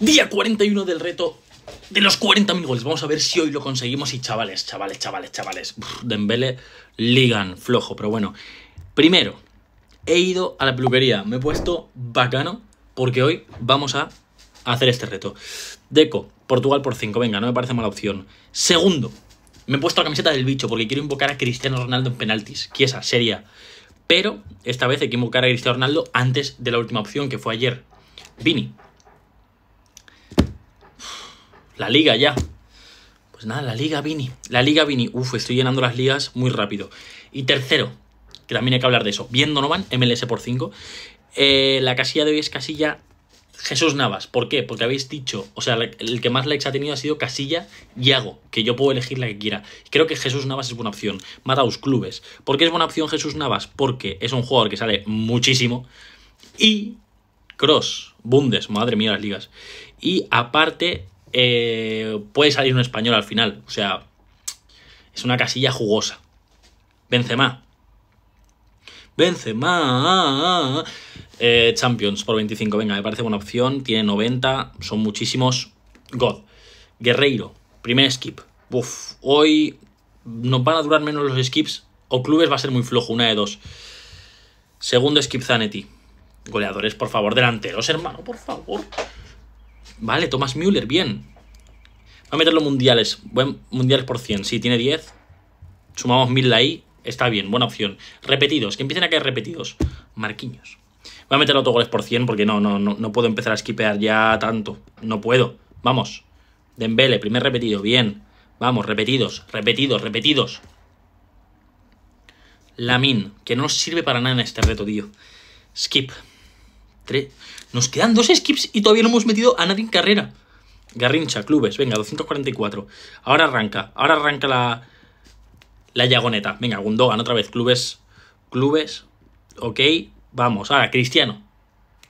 Día 41 del reto de los 40.000 goles. Vamos a ver si hoy lo conseguimos. Y chavales, chavales, chavales, chavales. Dembele, ligan, flojo. Pero bueno, primero, he ido a la peluquería. Me he puesto bacano porque hoy vamos a hacer este reto. Deco, Portugal por 5. Venga, no me parece mala opción. Segundo, me he puesto la camiseta del bicho porque quiero invocar a Cristiano Ronaldo en penaltis. Quiesa, seria. Pero esta vez hay que invocar a Cristiano Ronaldo antes de la última opción que fue ayer. Vini, la liga ya. Pues nada, la liga Vini. La liga Vini. Uf, estoy llenando las ligas muy rápido. Y tercero, que también hay que hablar de eso. Bien Donovan, MLS por 5. Eh, la casilla de hoy es casilla Jesús Navas. ¿Por qué? Porque habéis dicho, o sea, el que más likes ha tenido ha sido Casilla Yago, que yo puedo elegir la que quiera. Creo que Jesús Navas es buena opción. Maraus Clubes. ¿Por qué es buena opción Jesús Navas? Porque es un jugador que sale muchísimo. Y Cross, Bundes, madre mía las ligas. Y aparte, eh, puede salir un español al final. O sea, es una casilla jugosa. Benzema. Benzema. Eh, Champions por 25, venga, me parece buena opción. Tiene 90, son muchísimos. God. Guerreiro, primer skip. Uf, hoy nos van a durar menos los skips o clubes va a ser muy flojo, una de dos. Segundo skip Zanetti. Goleadores, por favor, delanteros, hermano, por favor. Vale, Thomas Müller, bien. Va a meterlo mundiales. Buen mundiales por 100. Sí, tiene 10. Sumamos 1000 ahí. Está bien, buena opción. Repetidos, que empiecen a caer repetidos. Marquiños. Voy a meter autogoles por 100 porque no, no, no, puedo empezar a skipear ya tanto. No puedo. Vamos. Dembele, primer repetido, bien. Vamos, repetidos, repetidos, repetidos. Lamin, que no sirve para nada en este reto, tío. Skip. Nos quedan dos skips y todavía no hemos metido a nadie en carrera. Garrincha, clubes, venga, 244. Ahora arranca, ahora arranca la, la Yagoneta. Venga, Gundogan otra vez, clubes, clubes, ok, vamos. Ahora, Cristiano,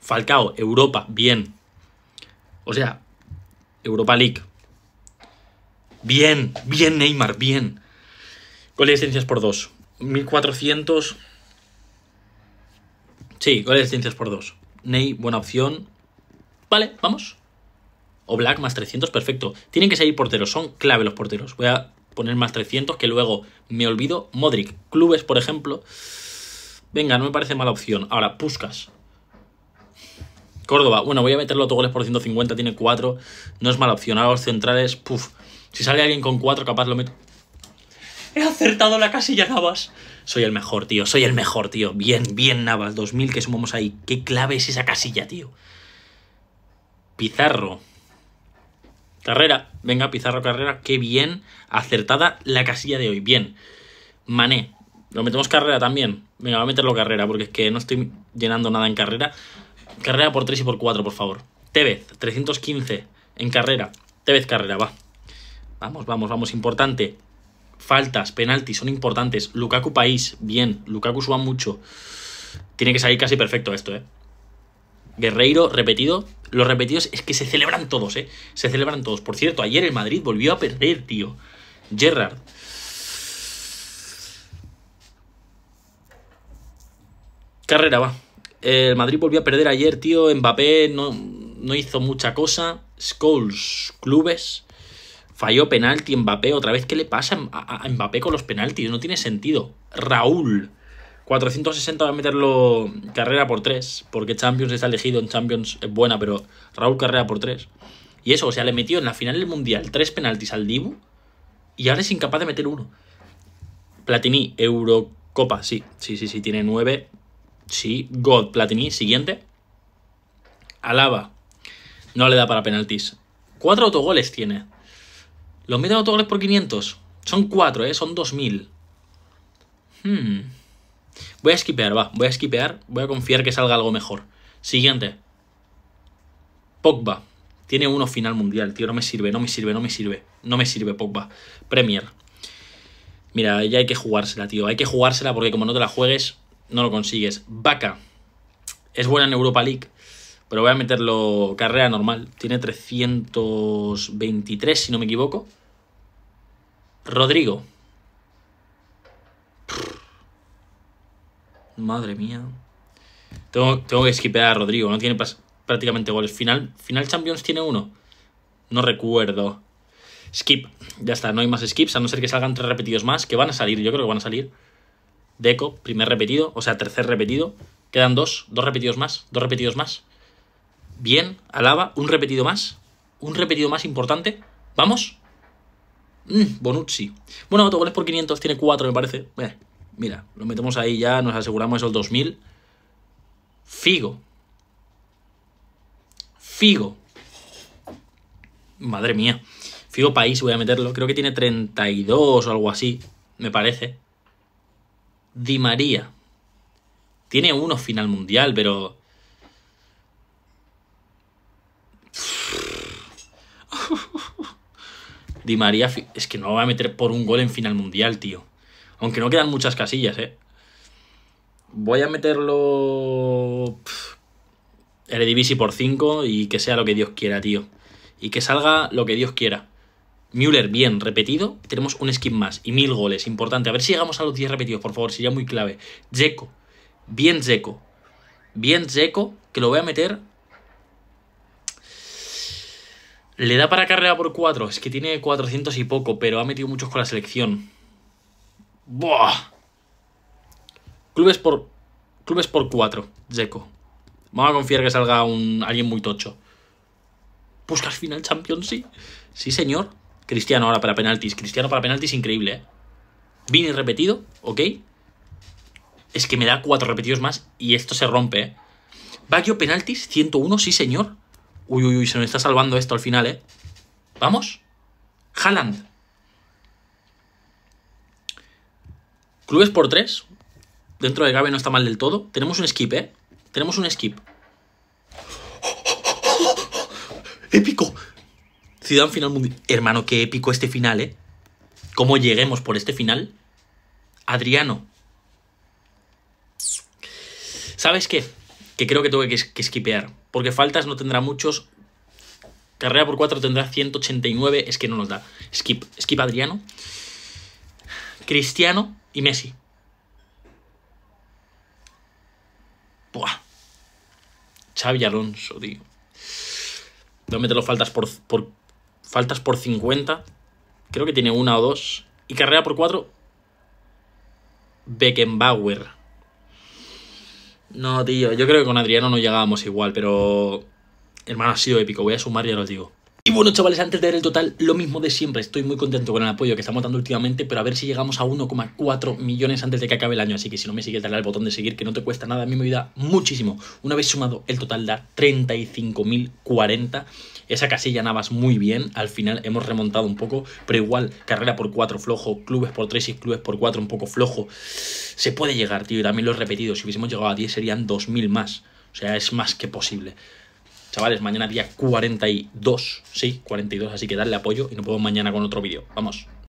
Falcao, Europa, bien. O sea, Europa League. Bien, bien Neymar, bien. Goles de ciencias por dos 1400. Sí, goles de ciencias por dos Ney, buena opción. Vale, vamos. O Black más 300, perfecto. Tienen que salir porteros, son clave los porteros. Voy a poner más 300 que luego me olvido. Modric, clubes, por ejemplo. Venga, no me parece mala opción. Ahora, Puskas. Córdoba, bueno, voy a meterlo goles por 150, tiene 4. No es mala opción. Ahora los centrales, puf. Si sale alguien con 4, capaz lo meto He acertado la casilla Navas. Soy el mejor, tío. Soy el mejor, tío. Bien, bien, Navas. 2000 que sumamos ahí. ¿Qué clave es esa casilla, tío? Pizarro. Carrera. Venga, Pizarro, carrera. Qué bien. Acertada la casilla de hoy. Bien. Mané. Lo metemos carrera también. Venga, voy a meterlo carrera porque es que no estoy llenando nada en carrera. Carrera por 3 y por 4, por favor. Tevez, 315 en carrera. Tevez carrera, va. Vamos, vamos, vamos. Importante. Faltas, penaltis son importantes. Lukaku País, bien. Lukaku suba mucho. Tiene que salir casi perfecto esto, ¿eh? Guerreiro, repetido. Los repetidos es que se celebran todos, ¿eh? Se celebran todos. Por cierto, ayer el Madrid volvió a perder, tío. Gerrard. Carrera, va. El Madrid volvió a perder ayer, tío. Mbappé no, no hizo mucha cosa. Scholes, clubes. Falló penalti Mbappé. Otra vez, ¿qué le pasa a, Mbappé con los penaltis? No tiene sentido. Raúl. 460 va a meterlo carrera por 3, porque Champions está elegido, en Champions es buena, pero Raúl carrera por 3. Y eso, o sea, le metió en la final del Mundial tres penaltis al Dibu y ahora es incapaz de meter uno. Platini, Eurocopa, sí, sí, sí, sí, tiene 9. Sí, God, Platini, siguiente. Alaba, no le da para penaltis. Cuatro autogoles tiene. Los meten autogoles por 500. Son 4, ¿eh? Son 2000. Hmm. Voy a esquipear, va. Voy a esquipear. Voy a confiar que salga algo mejor. Siguiente. Pogba. Tiene uno final mundial, tío. No me sirve, no me sirve, no me sirve. No me sirve Pogba. Premier. Mira, ya hay que jugársela, tío. Hay que jugársela porque como no te la juegues, no lo consigues. Vaca. Es buena en Europa League. Pero voy a meterlo carrera normal. Tiene 323, si no me equivoco. Rodrigo. Madre mía. Tengo, que skipear a Rodrigo. No tiene prácticamente goles. Final, final Champions tiene uno. No recuerdo. Skip. Ya está, no hay más skips, a no ser que salgan tres repetidos más, que van a salir, yo creo que van a salir. Deco, primer repetido, o sea, tercer repetido. Quedan dos, dos repetidos más, dos repetidos más. Bien, Alaba, un repetido más. Un repetido más importante. ¿Vamos? Mm, Bonucci. Bueno, autogoles por 500, tiene 4 me parece. Eh, mira, lo metemos ahí ya, nos aseguramos esos 2000. Figo. Figo. Madre mía. Figo País voy a meterlo. Creo que tiene 32 o algo así, me parece. Di María. Tiene uno final mundial, pero... Di María es que no va a meter por un gol en final mundial, tío. Aunque no quedan muchas casillas, ¿eh? Voy a meterlo... Eredivisie por 5 y que sea lo que Dios quiera, tío. Y que salga lo que Dios quiera. Müller bien repetido, tenemos un skin más y mil goles, importante. A ver si llegamos a los 10 repetidos, por favor, sería muy clave. Jeco bien Jeco bien Jeco que lo voy a meter Le da para carrera por 4. Es que tiene 400 y poco, pero ha metido muchos con la selección. ¡Buah! Clubes por. Clubes por 4, Zeco. Vamos a confiar que salga un, alguien muy tocho. ¿Buscas pues final Champions? Sí. Sí, señor. Cristiano ahora para penaltis. Cristiano para penaltis, increíble, ¿eh? Vini repetido, ok. Es que me da cuatro repetidos más y esto se rompe, ¿eh? Baggio penaltis, 101, sí, señor. Uy, uy, uy, se nos está salvando esto al final, ¿eh? Vamos. Haaland. Clubes por tres. Dentro de Gabe no está mal del todo. Tenemos un skip, ¿eh? Tenemos un skip. ¡Épico! Ciudad final mundial. Hermano, qué épico este final, ¿eh? ¿Cómo lleguemos por este final? Adriano. ¿Sabes qué? que creo que tengo que, que esquipear, porque faltas no tendrá muchos. Carrera por 4 tendrá 189, es que no nos da. Skip, skip Adriano, Cristiano y Messi. Buah. Xavi Alonso, tío. No te faltas por, faltas por 50. Creo que tiene una o dos. Y carrera por 4. Beckenbauer. No, tío, yo creo que con Adriano no llegábamos igual, pero. Hermano, ha sido épico. Voy a sumar, y ya lo digo. Y bueno, chavales, antes de ver el total, lo mismo de siempre. Estoy muy contento con el apoyo que estamos dando últimamente, pero a ver si llegamos a 1,4 millones antes de que acabe el año. Así que si no me sigues, dale al botón de seguir, que no te cuesta nada. A mí me ayuda muchísimo. Una vez sumado, el total da 35.040. Esa casilla Navas muy bien. Al final hemos remontado un poco, pero igual, carrera por 4 flojo, clubes por 3 y clubes por 4 un poco flojo. Se puede llegar, tío. Y también lo he repetido. Si hubiésemos llegado a 10 serían 2.000 más. O sea, es más que posible. Chavales, mañana día 42, sí, 42, así que darle apoyo y nos vemos mañana con otro vídeo. Vamos.